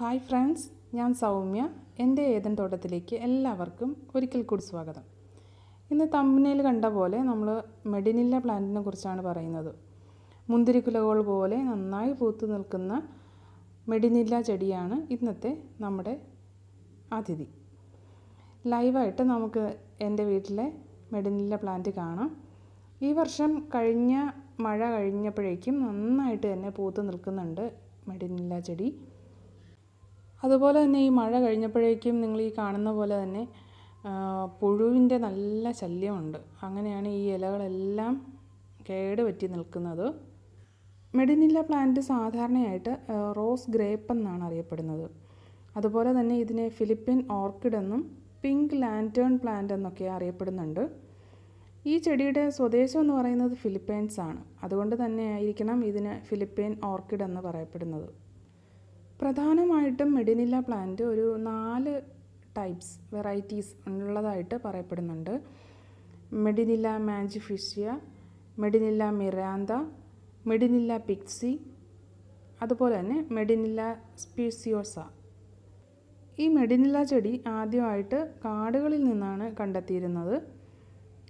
hi friends ഞാൻ സൗമ്യ എൻ്റെ ഏതൻ തോട്ടത്തിലേക്ക് എല്ലാവർക്കും ഒരിക്കൽ കൂടി സ്വാഗതം ഇന്ന് തമ്മിനയിൽ കണ്ട പോലെ നമ്മൾ മെഡിനില്ല പ്ലാന്റിനെ കുറിച്ചാണ് പറയുന്നത് മുന്തിരിക്കുലകൾ പോലെ നന്നായി പൂത്തു നിൽക്കുന്ന മെഡിനില്ല ചെടിയാണ് ഇന്നത്തെ നമ്മുടെ അതിഥി ലൈവായിട്ട് നമുക്ക് എൻ്റെ വീട്ടിലെ മെഡിനില്ല പ്ലാന്റ് കാണാം ഈ വർഷം കഴിഞ്ഞ മഴ കഴിഞ്ഞപ്പോഴേക്കും നന്നായിട്ട് തന്നെ പൂത്ത് നിൽക്കുന്നുണ്ട് മെഡിനില്ല ചെടി അതുപോലെ തന്നെ ഈ മഴ കഴിഞ്ഞപ്പോഴേക്കും നിങ്ങൾ ഈ കാണുന്ന പോലെ തന്നെ പുഴുവിൻ്റെ നല്ല ശല്യമുണ്ട് അങ്ങനെയാണ് ഈ ഇലകളെല്ലാം കേടുപറ്റി നിൽക്കുന്നത് മെഡിനില്ല പ്ലാന്റ് സാധാരണയായിട്ട് റോസ് ഗ്രേപ്പ് എന്നാണ് അറിയപ്പെടുന്നത് അതുപോലെ തന്നെ ഇതിനെ ഫിലിപ്പിൻ ഓർക്കിഡ് എന്നും പിങ്ക് ലാൻറ്റേൺ പ്ലാന്റ് എന്നൊക്കെ അറിയപ്പെടുന്നുണ്ട് ഈ ചെടിയുടെ സ്വദേശം എന്ന് പറയുന്നത് ഫിലിപ്പൈൻസ് ആണ് അതുകൊണ്ട് തന്നെ ആയിരിക്കണം ഇതിന് ഫിലിപ്പൈൻ ഓർക്കിഡ് എന്ന് പറയപ്പെടുന്നത് പ്രധാനമായിട്ടും മെഡിനില്ല പ്ലാന്റ് ഒരു നാല് ടൈപ്സ് വെറൈറ്റീസ് ഉള്ളതായിട്ട് പറയപ്പെടുന്നുണ്ട് മെഡിനില്ല മാജിഫിഷ്യ മെഡിനില്ല മിറാന്ത മെഡിനില്ല പിക്സി അതുപോലെ തന്നെ മെഡിനില്ല സ്പീസിയോസ ഈ മെഡിനില്ല ചെടി ആദ്യമായിട്ട് കാടുകളിൽ നിന്നാണ് കണ്ടെത്തിയിരുന്നത്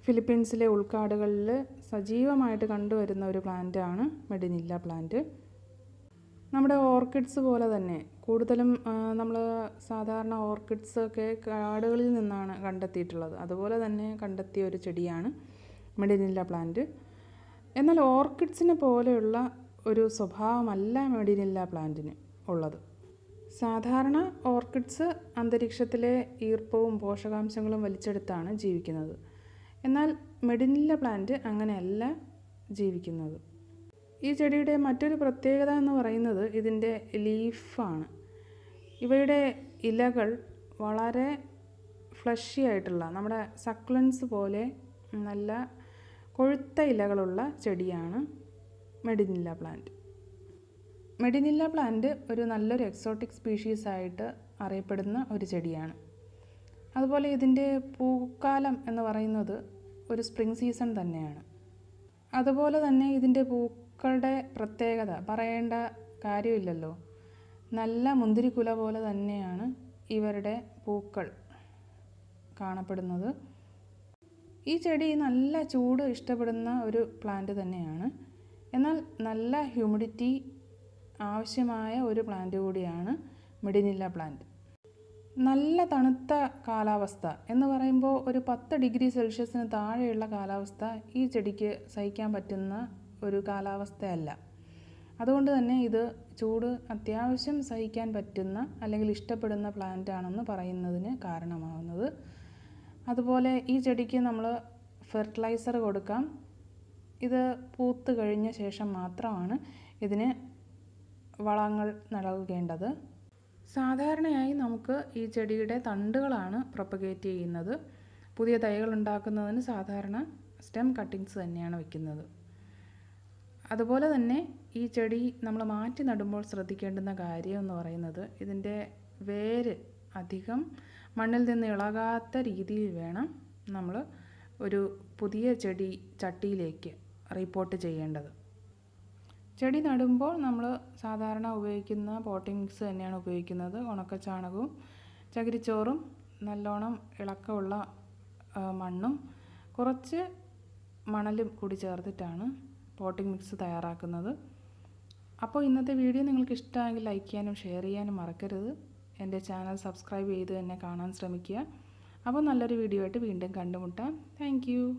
ഫിലിപ്പീൻസിലെ ഉൾക്കാടുകളിൽ സജീവമായിട്ട് കണ്ടുവരുന്ന ഒരു പ്ലാന്റാണ് മെഡിനില്ല പ്ലാന്റ് നമ്മുടെ ഓർക്കിഡ്സ് പോലെ തന്നെ കൂടുതലും നമ്മൾ സാധാരണ ഓർക്കിഡ്സ് ഒക്കെ കാടുകളിൽ നിന്നാണ് കണ്ടെത്തിയിട്ടുള്ളത് അതുപോലെ തന്നെ കണ്ടെത്തിയ ഒരു ചെടിയാണ് മെഡിനില്ല പ്ലാന്റ് എന്നാൽ ഓർക്കിഡ്സിനെ പോലെയുള്ള ഒരു സ്വഭാവമല്ല മെഡിനില്ല പ്ലാന്റിന് ഉള്ളത് സാധാരണ ഓർക്കിഡ്സ് അന്തരീക്ഷത്തിലെ ഈർപ്പവും പോഷകാംശങ്ങളും വലിച്ചെടുത്താണ് ജീവിക്കുന്നത് എന്നാൽ മെഡിനില്ല പ്ലാന്റ് അങ്ങനെയല്ല ജീവിക്കുന്നത് ഈ ചെടിയുടെ മറ്റൊരു പ്രത്യേകത എന്ന് പറയുന്നത് ഇതിൻ്റെ ലീഫാണ് ഇവയുടെ ഇലകൾ വളരെ ഫ്ലഷി ആയിട്ടുള്ള നമ്മുടെ സക്ലൻസ് പോലെ നല്ല കൊഴുത്ത ഇലകളുള്ള ചെടിയാണ് മെഡിനില്ല പ്ലാന്റ് മെഡിനില്ല പ്ലാന്റ് ഒരു നല്ലൊരു എക്സോട്ടിക് സ്പീഷീസ് ആയിട്ട് അറിയപ്പെടുന്ന ഒരു ചെടിയാണ് അതുപോലെ ഇതിൻ്റെ പൂക്കാലം എന്ന് പറയുന്നത് ഒരു സ്പ്രിംഗ് സീസൺ തന്നെയാണ് അതുപോലെ തന്നെ ഇതിൻ്റെ പൂ പൂക്കളുടെ പ്രത്യേകത പറയേണ്ട കാര്യമില്ലല്ലോ നല്ല മുന്തിരിക്കുല പോലെ തന്നെയാണ് ഇവരുടെ പൂക്കൾ കാണപ്പെടുന്നത് ഈ ചെടി നല്ല ചൂട് ഇഷ്ടപ്പെടുന്ന ഒരു പ്ലാന്റ് തന്നെയാണ് എന്നാൽ നല്ല ഹ്യൂമിഡിറ്റി ആവശ്യമായ ഒരു പ്ലാന്റ് കൂടിയാണ് മിഡിനില്ല പ്ലാന്റ് നല്ല തണുത്ത കാലാവസ്ഥ എന്ന് പറയുമ്പോൾ ഒരു പത്ത് ഡിഗ്രി സെൽഷ്യസിന് താഴെയുള്ള കാലാവസ്ഥ ഈ ചെടിക്ക് സഹിക്കാൻ പറ്റുന്ന ഒരു കാലാവസ്ഥയല്ല അതുകൊണ്ട് തന്നെ ഇത് ചൂട് അത്യാവശ്യം സഹിക്കാൻ പറ്റുന്ന അല്ലെങ്കിൽ ഇഷ്ടപ്പെടുന്ന പ്ലാന്റ് ആണെന്ന് പറയുന്നതിന് കാരണമാകുന്നത് അതുപോലെ ഈ ചെടിക്ക് നമ്മൾ ഫെർട്ടിലൈസർ കൊടുക്കാം ഇത് പൂത്ത് കഴിഞ്ഞ ശേഷം മാത്രമാണ് ഇതിന് വളങ്ങൾ നൽകേണ്ടത് സാധാരണയായി നമുക്ക് ഈ ചെടിയുടെ തണ്ടുകളാണ് പ്രൊപ്പഗേറ്റ് ചെയ്യുന്നത് പുതിയ തൈകൾ ഉണ്ടാക്കുന്നതിന് സാധാരണ സ്റ്റെം കട്ടിങ്സ് തന്നെയാണ് വെക്കുന്നത് അതുപോലെ തന്നെ ഈ ചെടി നമ്മൾ മാറ്റി നടുമ്പോൾ ശ്രദ്ധിക്കേണ്ടുന്ന കാര്യം എന്ന് പറയുന്നത് ഇതിൻ്റെ വേര് അധികം മണ്ണിൽ നിന്ന് ഇളകാത്ത രീതിയിൽ വേണം നമ്മൾ ഒരു പുതിയ ചെടി ചട്ടിയിലേക്ക് റിപ്പോർട്ട് ചെയ്യേണ്ടത് ചെടി നടുമ്പോൾ നമ്മൾ സാധാരണ ഉപയോഗിക്കുന്ന പോട്ടിംഗ് മിക്സ് തന്നെയാണ് ഉപയോഗിക്കുന്നത് ഉണക്കച്ചാണകവും ചകിരിച്ചോറും നല്ലോണം ഇളക്കമുള്ള മണ്ണും കുറച്ച് മണലും കൂടി ചേർത്തിട്ടാണ് പോട്ടിംഗ് മിക്സ് തയ്യാറാക്കുന്നത് അപ്പോൾ ഇന്നത്തെ വീഡിയോ നിങ്ങൾക്ക് ഇഷ്ടമെങ്കിൽ ലൈക്ക് ചെയ്യാനും ഷെയർ ചെയ്യാനും മറക്കരുത് എൻ്റെ ചാനൽ സബ്സ്ക്രൈബ് ചെയ്ത് തന്നെ കാണാൻ ശ്രമിക്കുക അപ്പോൾ നല്ലൊരു വീഡിയോ ആയിട്ട് വീണ്ടും കണ്ടുമുട്ടാം താങ്ക്